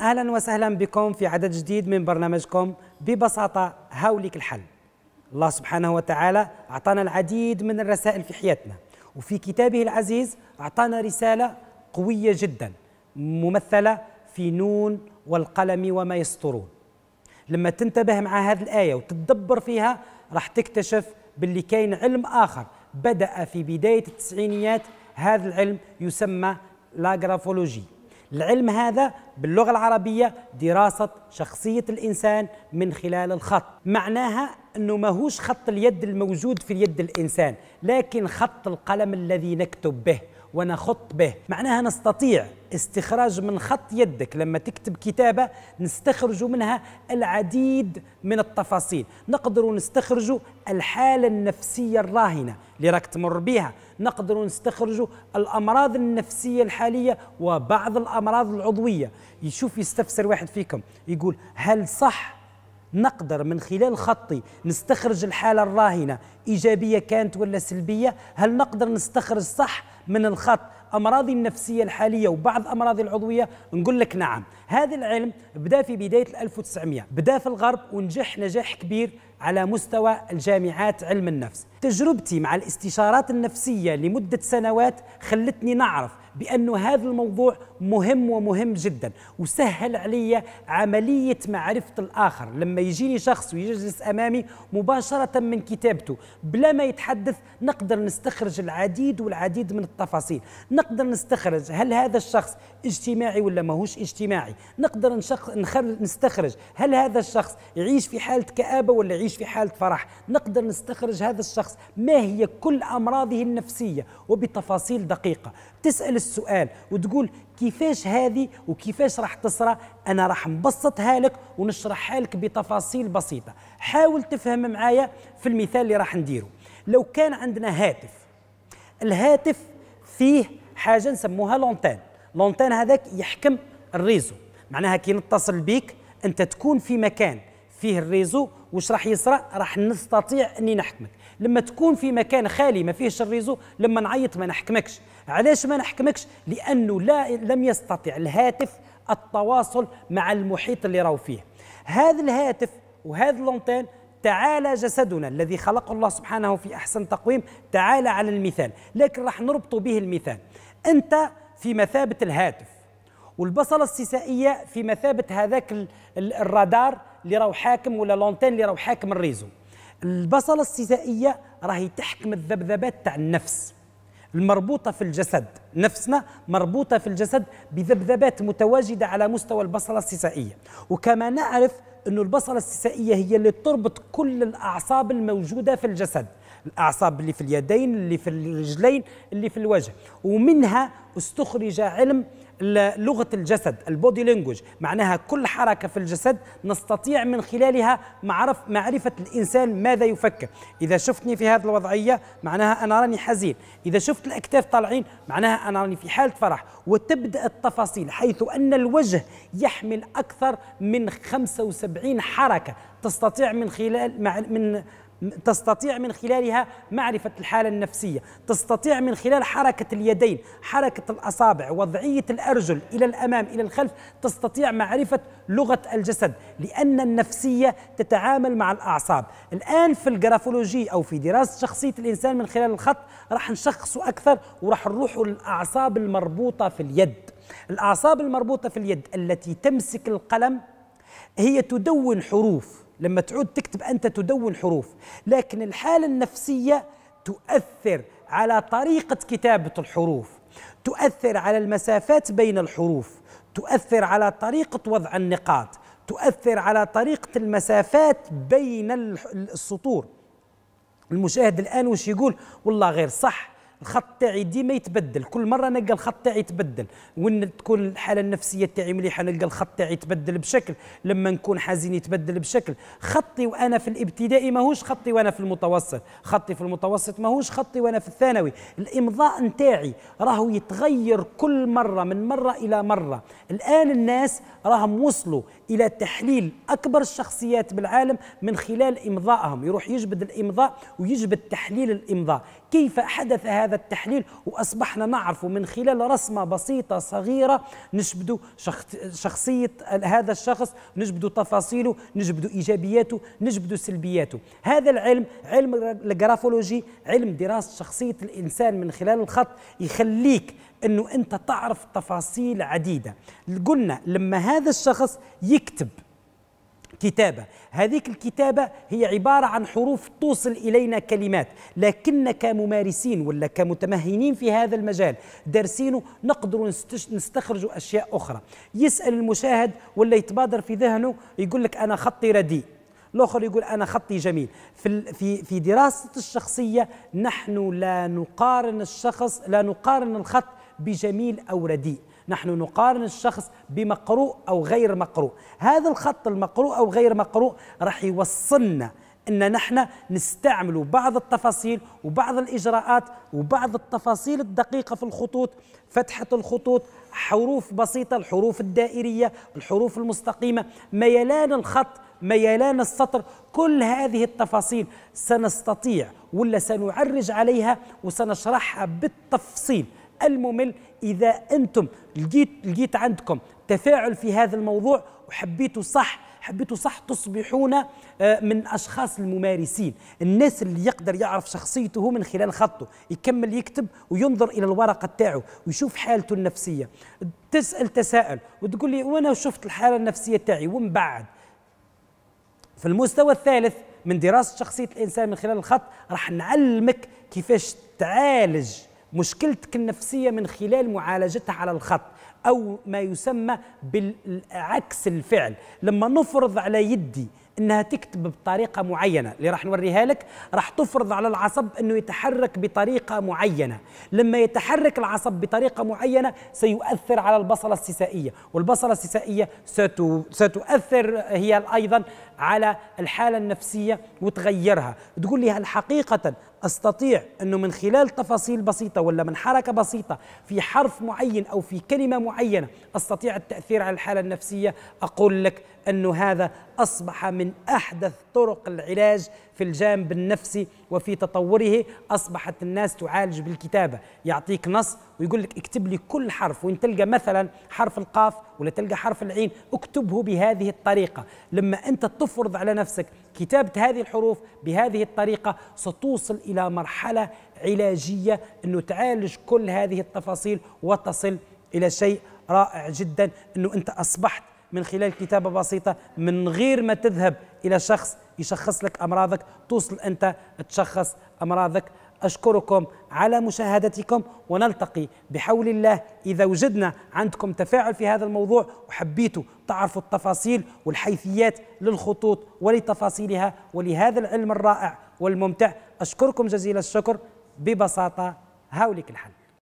اهلا وسهلا بكم في عدد جديد من برنامجكم ببساطه هاوليك الحل الله سبحانه وتعالى اعطانا العديد من الرسائل في حياتنا وفي كتابه العزيز اعطانا رساله قويه جدا ممثله في نون والقلم وما يسطرون لما تنتبه مع هذه الايه وتتدبر فيها راح تكتشف باللي كاين علم اخر بدا في بدايه التسعينيات هذا العلم يسمى لاغرافولوجي العلم هذا باللغة العربية دراسة شخصية الإنسان من خلال الخط معناها أنه ماهوش خط اليد الموجود في يد الإنسان لكن خط القلم الذي نكتب به ونخط به معناها نستطيع استخراج من خط يدك لما تكتب كتابة نستخرج منها العديد من التفاصيل نقدر نستخرج الحالة النفسية الراهنة اللي راك تمر بها نقدر نستخرج الأمراض النفسية الحالية وبعض الأمراض العضوية يشوف يستفسر واحد فيكم يقول هل صح نقدر من خلال خطي نستخرج الحالة الراهنة إيجابية كانت ولا سلبية هل نقدر نستخرج صح من الخط أمراضي النفسية الحالية وبعض أمراضي العضوية نقول لك نعم هذا العلم بدأ في بداية 1900 بدأ في الغرب ونجح نجاح كبير على مستوى الجامعات علم النفس تجربتي مع الاستشارات النفسية لمدة سنوات خلتني نعرف بأن هذا الموضوع مهم ومهم جدا وسهل علي عملية معرفة الآخر لما يجيني شخص ويجلس أمامي مباشرة من كتابته بلا ما يتحدث نقدر نستخرج العديد والعديد من التفاصيل نقدر نستخرج هل هذا الشخص اجتماعي ولا ماهوش اجتماعي نقدر نشخ... نستخرج هل هذا الشخص يعيش في حالة كآبة ولا يعيش في حالة فرح نقدر نستخرج هذا الشخص ما هي كل أمراضه النفسية وبتفاصيل دقيقة تسأل السؤال وتقول كيفاش هذه وكيفاش راح تصرى انا راح نبسطها لك ونشرحها لك بتفاصيل بسيطه حاول تفهم معايا في المثال اللي راح نديره لو كان عندنا هاتف الهاتف فيه حاجه نسموها لونتان لونتان هذاك يحكم الريزو معناها كي نتصل بيك انت تكون في مكان فيه الريزو واش راح يصرى راح نستطيع اني نحكمك لما تكون في مكان خالي ما فيهش الريزو لما نعيط ما نحكمكش علاش ما نحكمكش لانه لا لم يستطع الهاتف التواصل مع المحيط اللي راهو فيه هذا الهاتف وهذا اللونتين تعالى جسدنا الذي خلقه الله سبحانه في احسن تقويم تعالى على المثال لكن راح نربط به المثال انت في مثابه الهاتف والبصله السيسائيه في مثابه هذاك الرادار اللي راهو حاكم ولا لونتين اللي راهو حاكم الريزو البصله السيسائيه راهي تحكم الذبذبات تاع النفس المربوطة في الجسد نفسنا مربوطة في الجسد بذبذبات متواجدة على مستوى البصلة السيسائية وكما نعرف أن البصلة السيسائية هي اللي تربط كل الأعصاب الموجودة في الجسد الأعصاب اللي في اليدين اللي في الرجلين اللي في الوجه ومنها استخرج علم لغه الجسد البودي لانجوج معناها كل حركه في الجسد نستطيع من خلالها معرف معرفه الانسان ماذا يفكر اذا شفتني في هذه الوضعيه معناها انا راني حزين اذا شفت الاكتاف طالعين معناها انا راني في حاله فرح وتبدا التفاصيل حيث ان الوجه يحمل اكثر من 75 حركه تستطيع من خلال من تستطيع من خلالها معرفة الحالة النفسية تستطيع من خلال حركة اليدين حركة الأصابع وضعية الأرجل إلى الأمام إلى الخلف تستطيع معرفة لغة الجسد لأن النفسية تتعامل مع الأعصاب الآن في الجرافولوجي أو في دراسة شخصية الإنسان من خلال الخط راح نشخصه أكثر وراح نروح للأعصاب المربوطة في اليد الأعصاب المربوطة في اليد التي تمسك القلم هي تدون حروف لما تعود تكتب أنت تدون حروف لكن الحالة النفسية تؤثر على طريقة كتابة الحروف تؤثر على المسافات بين الحروف تؤثر على طريقة وضع النقاط تؤثر على طريقة المسافات بين السطور المشاهد الآن وش يقول والله غير صح الخط تاعي ديما يتبدل كل مره نلقى الخط تاعي يتبدل وين تكون الحاله النفسيه تاعي مليحه نلقى الخط تاعي يتبدل بشكل لما نكون حزين يتبدل بشكل خطي وانا في الابتدائي ماهوش خطي وانا في المتوسط خطي في المتوسط ماهوش خطي وانا في الثانوي الامضاء تاعي راهو يتغير كل مره من مره الى مره الان الناس راهم وصلوا الى تحليل اكبر الشخصيات بالعالم من خلال امضائهم يروح يجبد الامضاء ويجبد تحليل الامضاء كيف حدث هذا هذا التحليل وأصبحنا نعرف من خلال رسمة بسيطة صغيرة نجبدوا شخصية هذا الشخص نجبدوا تفاصيله نجبدوا إيجابياته نجبدوا سلبياته هذا العلم علم الجرافولوجي علم دراسة شخصية الإنسان من خلال الخط يخليك أنه أنت تعرف تفاصيل عديدة قلنا لما هذا الشخص يكتب كتابة هذيك الكتابة هي عبارة عن حروف توصل إلينا كلمات لكن كممارسين ولا كمتمهنين في هذا المجال دارسينه نقدر نستخرج أشياء أخرى يسأل المشاهد ولا يتبادر في ذهنه يقول لك أنا خطي رديء الاخر يقول انا خطي جميل في في في دراسه الشخصيه نحن لا نقارن الشخص لا نقارن الخط بجميل او رديء نحن نقارن الشخص بمقروء أو غير مقروء هذا الخط المقروء أو غير مقروء راح يوصلنا ان نحن نستعمل بعض التفاصيل وبعض الاجراءات وبعض التفاصيل الدقيقه في الخطوط فتحه الخطوط حروف بسيطه الحروف الدائريه الحروف المستقيمه ميلان الخط ميلان السطر كل هذه التفاصيل سنستطيع ولا سنعرج عليها وسنشرحها بالتفصيل الممل إذا أنتم لقيت, لقيت عندكم تفاعل في هذا الموضوع وحبيتوا صح حبيتوا صح تصبحون آه، من أشخاص الممارسين الناس اللي يقدر يعرف شخصيته من خلال خطه يكمل يكتب وينظر إلى الورقة تاعه ويشوف حالته النفسية تسأل تساؤل وتقول لي وأنا شفت الحالة النفسية تاعي ومن بعد في المستوى الثالث من دراسة شخصية الإنسان من خلال الخط راح نعلمك كيفاش تعالج مشكلتك النفسية من خلال معالجتها على الخط أو ما يسمى بالعكس الفعل لما نفرض على يدي انها تكتب بطريقه معينه اللي راح نوريها لك راح تفرض على العصب انه يتحرك بطريقه معينه لما يتحرك العصب بطريقه معينه سيؤثر على البصله السيسائيه والبصله السيسائيه ستؤثر هي ايضا على الحاله النفسيه وتغيرها تقول لي هل حقيقه استطيع انه من خلال تفاصيل بسيطه ولا من حركه بسيطه في حرف معين او في كلمه معينه استطيع التاثير على الحاله النفسيه اقول لك انه هذا اصبح من احدث طرق العلاج في الجانب النفسي وفي تطوره اصبحت الناس تعالج بالكتابه يعطيك نص ويقول لك اكتب لي كل حرف وان تلقى مثلا حرف القاف ولا تلقى حرف العين اكتبه بهذه الطريقه لما انت تفرض على نفسك كتابة هذه الحروف بهذه الطريقة ستوصل إلى مرحلة علاجية أنه تعالج كل هذه التفاصيل وتصل إلى شيء رائع جدا أنه أنت أصبحت من خلال كتابة بسيطة من غير ما تذهب إلى شخص يشخص لك أمراضك توصل أنت تشخص أمراضك أشكركم على مشاهدتكم ونلتقي بحول الله إذا وجدنا عندكم تفاعل في هذا الموضوع وحبيتوا تعرفوا التفاصيل والحيثيات للخطوط ولتفاصيلها ولهذا العلم الرائع والممتع أشكركم جزيل الشكر ببساطة هاولك الحل